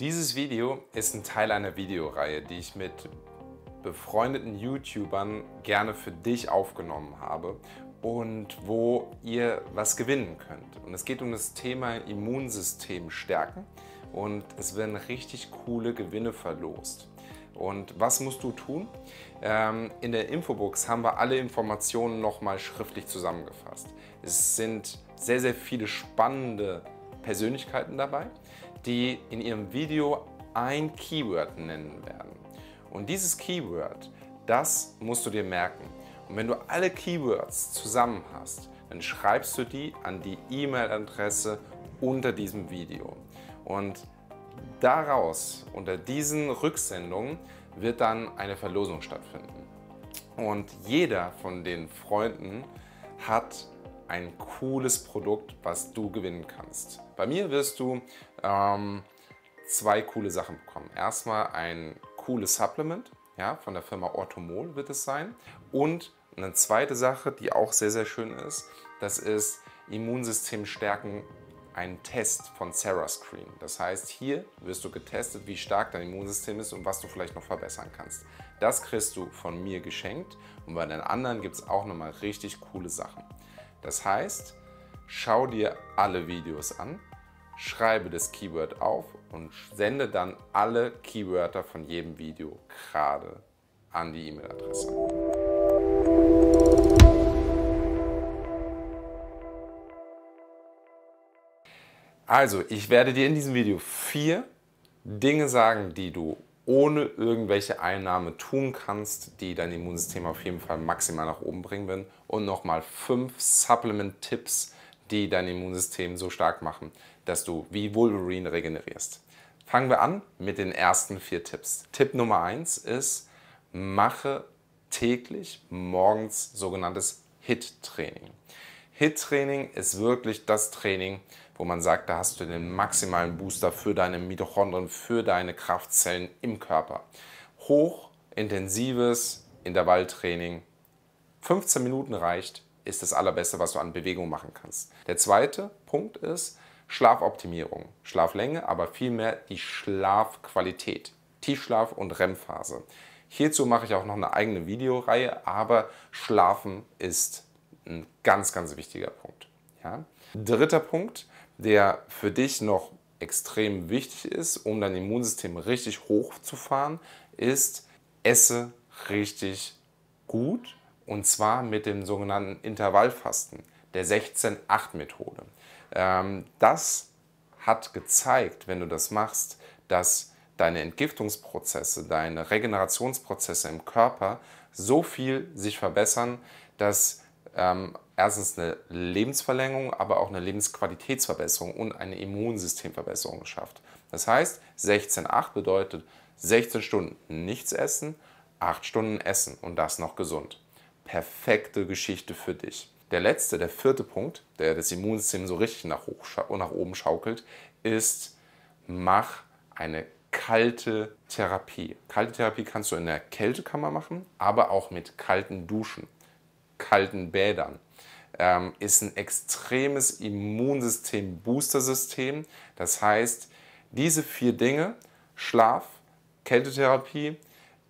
Dieses Video ist ein Teil einer Videoreihe, die ich mit befreundeten YouTubern gerne für dich aufgenommen habe und wo ihr was gewinnen könnt. Und es geht um das Thema Immunsystem stärken und es werden richtig coole Gewinne verlost. Und was musst du tun? Ähm, in der Infobox haben wir alle Informationen nochmal schriftlich zusammengefasst. Es sind sehr, sehr viele spannende Persönlichkeiten dabei, die in ihrem Video ein Keyword nennen werden. Und dieses Keyword, das musst du dir merken. Und wenn du alle Keywords zusammen hast, dann schreibst du die an die E-Mail-Adresse unter diesem Video. Und daraus, unter diesen Rücksendungen, wird dann eine Verlosung stattfinden. Und jeder von den Freunden hat ein cooles Produkt, was du gewinnen kannst. Bei mir wirst du ähm, zwei coole Sachen bekommen. Erstmal ein cooles Supplement, ja, von der Firma Orthomol wird es sein. Und eine zweite Sache, die auch sehr, sehr schön ist, das ist Immunsystem stärken Ein Test von Sarah Screen. Das heißt, hier wirst du getestet, wie stark dein Immunsystem ist und was du vielleicht noch verbessern kannst. Das kriegst du von mir geschenkt und bei den anderen gibt es auch nochmal richtig coole Sachen. Das heißt, schau dir alle Videos an, schreibe das Keyword auf und sende dann alle Keywörter von jedem Video gerade an die E-Mail-Adresse. Also, ich werde dir in diesem Video vier Dinge sagen, die du ohne irgendwelche Einnahme tun kannst, die dein Immunsystem auf jeden Fall maximal nach oben bringen werden. Und nochmal fünf Supplement-Tipps, die dein Immunsystem so stark machen, dass du wie Wolverine regenerierst. Fangen wir an mit den ersten vier Tipps. Tipp Nummer eins ist, mache täglich morgens sogenanntes HIT-Training. HIT-Training ist wirklich das Training, wo man sagt, da hast du den maximalen Booster für deine Mitochondrien, für deine Kraftzellen im Körper. Hochintensives Intervalltraining, 15 Minuten reicht, ist das allerbeste, was du an Bewegung machen kannst. Der zweite Punkt ist Schlafoptimierung. Schlaflänge, aber vielmehr die Schlafqualität. Tiefschlaf und REM-Phase. Hierzu mache ich auch noch eine eigene Videoreihe, aber Schlafen ist ein ganz, ganz wichtiger Punkt. Ja? Dritter Punkt, der für dich noch extrem wichtig ist, um dein Immunsystem richtig hochzufahren, ist, esse richtig gut und zwar mit dem sogenannten Intervallfasten, der 16-8-Methode. Ähm, das hat gezeigt, wenn du das machst, dass deine Entgiftungsprozesse, deine Regenerationsprozesse im Körper so viel sich verbessern, dass ähm, erstens eine Lebensverlängerung, aber auch eine Lebensqualitätsverbesserung und eine Immunsystemverbesserung geschafft. Das heißt, 16,8 bedeutet 16 Stunden nichts essen, 8 Stunden essen und das noch gesund. Perfekte Geschichte für dich. Der letzte, der vierte Punkt, der das Immunsystem so richtig nach, hoch, nach oben schaukelt, ist, mach eine kalte Therapie. Kalte Therapie kannst du in der Kältekammer machen, aber auch mit kalten Duschen kalten Bädern. Ähm, ist ein extremes Immunsystem-Booster-System. Das heißt, diese vier Dinge, Schlaf, Kältetherapie,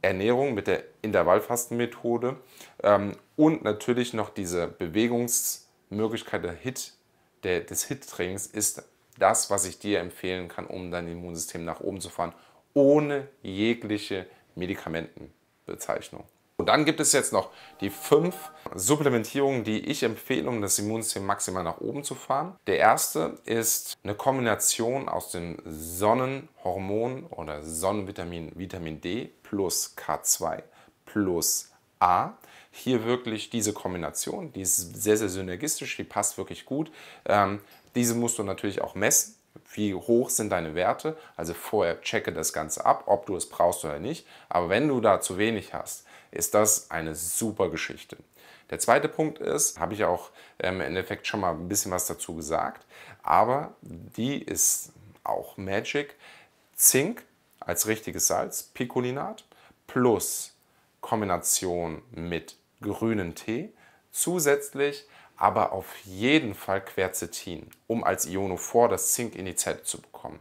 Ernährung mit der Intervallfastenmethode ähm, und natürlich noch diese Bewegungsmöglichkeit der Hit, der, des HIT-Trainings ist das, was ich dir empfehlen kann, um dein Immunsystem nach oben zu fahren, ohne jegliche Medikamentenbezeichnung dann gibt es jetzt noch die fünf Supplementierungen, die ich empfehle, um das Immunsystem maximal nach oben zu fahren. Der erste ist eine Kombination aus dem Sonnenhormon oder Sonnenvitamin Vitamin D plus K2 plus A. Hier wirklich diese Kombination, die ist sehr, sehr synergistisch, die passt wirklich gut. Ähm, diese musst du natürlich auch messen wie hoch sind deine Werte. Also vorher checke das Ganze ab, ob du es brauchst oder nicht. Aber wenn du da zu wenig hast, ist das eine super Geschichte. Der zweite Punkt ist, habe ich auch ähm, im Endeffekt schon mal ein bisschen was dazu gesagt, aber die ist auch Magic. Zink als richtiges Salz, Picolinat, plus Kombination mit grünen Tee, zusätzlich aber auf jeden Fall Quercetin, um als Ionophor das Zink in die Zelle zu bekommen.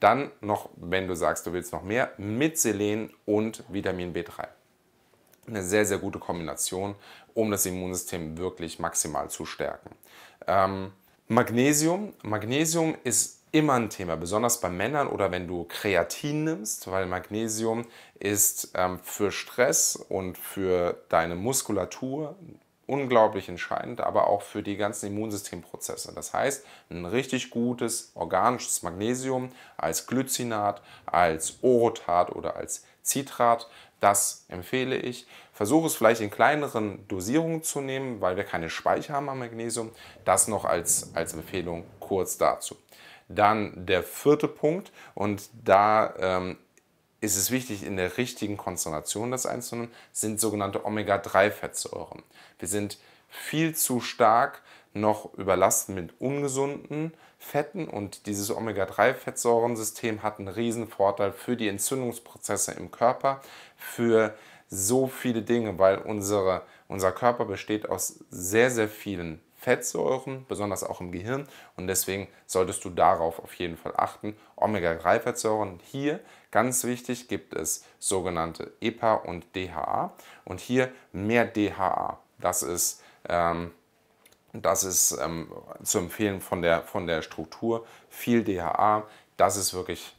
Dann noch, wenn du sagst, du willst noch mehr, mit Selen und Vitamin B3 eine sehr, sehr gute Kombination, um das Immunsystem wirklich maximal zu stärken. Ähm, Magnesium. Magnesium ist immer ein Thema, besonders bei Männern oder wenn du Kreatin nimmst, weil Magnesium ist ähm, für Stress und für deine Muskulatur unglaublich entscheidend, aber auch für die ganzen Immunsystemprozesse. Das heißt, ein richtig gutes organisches Magnesium als Glycinat, als Orotat oder als Citrat. Das empfehle ich. Versuche es vielleicht in kleineren Dosierungen zu nehmen, weil wir keine Speicher haben am Magnesium. Das noch als, als Empfehlung kurz dazu. Dann der vierte Punkt und da ähm, ist es wichtig, in der richtigen Konzentration das einzunehmen, sind sogenannte Omega-3-Fettsäuren. Wir sind viel zu stark noch überlasten mit ungesunden Fetten und dieses Omega-3-Fettsäurensystem hat einen riesen Vorteil für die Entzündungsprozesse im Körper, für so viele Dinge, weil unsere, unser Körper besteht aus sehr, sehr vielen Fettsäuren, besonders auch im Gehirn und deswegen solltest du darauf auf jeden Fall achten. Omega-3-Fettsäuren hier ganz wichtig gibt es sogenannte EPA und DHA und hier mehr DHA. Das ist ähm, das ist ähm, zu empfehlen von der, von der Struktur. Viel DHA, das ist wirklich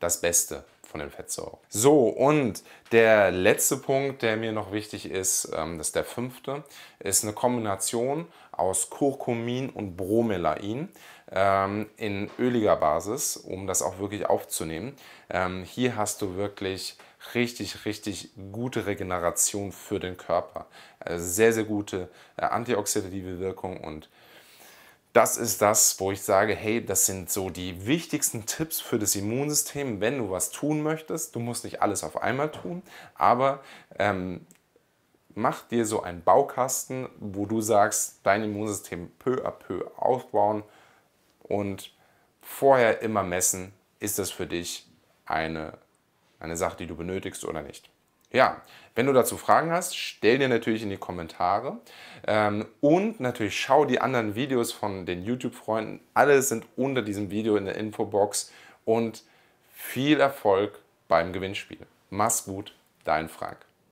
das Beste von den Fettsäuren. So, und der letzte Punkt, der mir noch wichtig ist, ähm, das ist der fünfte, ist eine Kombination aus Kurkumin und Bromelain ähm, in öliger Basis, um das auch wirklich aufzunehmen. Ähm, hier hast du wirklich richtig, richtig gute Regeneration für den Körper. Also sehr, sehr gute äh, antioxidative Wirkung und das ist das, wo ich sage, hey, das sind so die wichtigsten Tipps für das Immunsystem, wenn du was tun möchtest. Du musst nicht alles auf einmal tun, aber ähm, mach dir so einen Baukasten, wo du sagst, dein Immunsystem peu à peu aufbauen und vorher immer messen, ist das für dich eine eine Sache, die du benötigst oder nicht. Ja, wenn du dazu Fragen hast, stell dir natürlich in die Kommentare ähm, und natürlich schau die anderen Videos von den YouTube-Freunden. Alle sind unter diesem Video in der Infobox und viel Erfolg beim Gewinnspiel. Mach's gut, dein Frank.